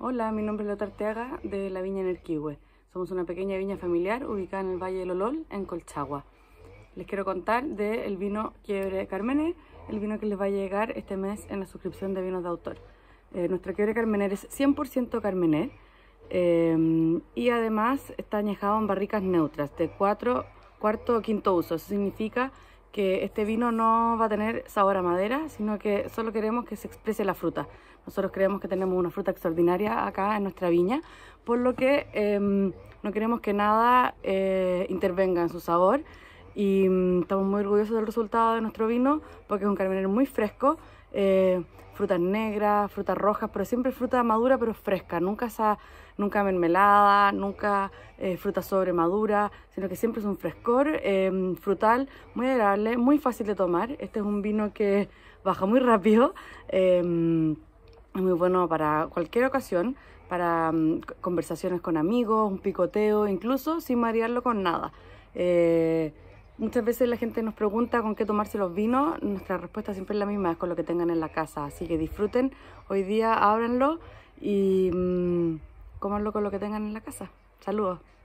Hola, mi nombre es Lota Arteaga de la Viña Nerquihue. Somos una pequeña viña familiar ubicada en el Valle del Olol, en Colchagua. Les quiero contar del vino Quiebre Carmener, el vino que les va a llegar este mes en la suscripción de vinos de autor. Eh, nuestro Quiebre Carmener es 100% Carmener eh, y además está añejado en barricas neutras de 4, cuarto o quinto uso. Eso significa que este vino no va a tener sabor a madera, sino que solo queremos que se exprese la fruta. Nosotros creemos que tenemos una fruta extraordinaria acá en nuestra viña, por lo que em, no queremos que nada eh, intervenga en su sabor, y mm, estamos muy orgullosos del resultado de nuestro vino porque es un carmenero muy fresco, eh, frutas negras, frutas rojas, pero siempre fruta madura pero fresca, nunca nunca mermelada, nunca fruta eh, fruta sobremadura, sino que siempre es un frescor em, frutal muy agradable, muy fácil de tomar. Este es un vino que baja muy rápido, em, es muy bueno para cualquier ocasión para mm, conversaciones con amigos, un picoteo, incluso sin marearlo con nada. Eh, Muchas veces la gente nos pregunta con qué tomarse los vinos. Nuestra respuesta siempre es la misma, es con lo que tengan en la casa. Así que disfruten hoy día, ábranlo y mmm, con lo que tengan en la casa. Saludos.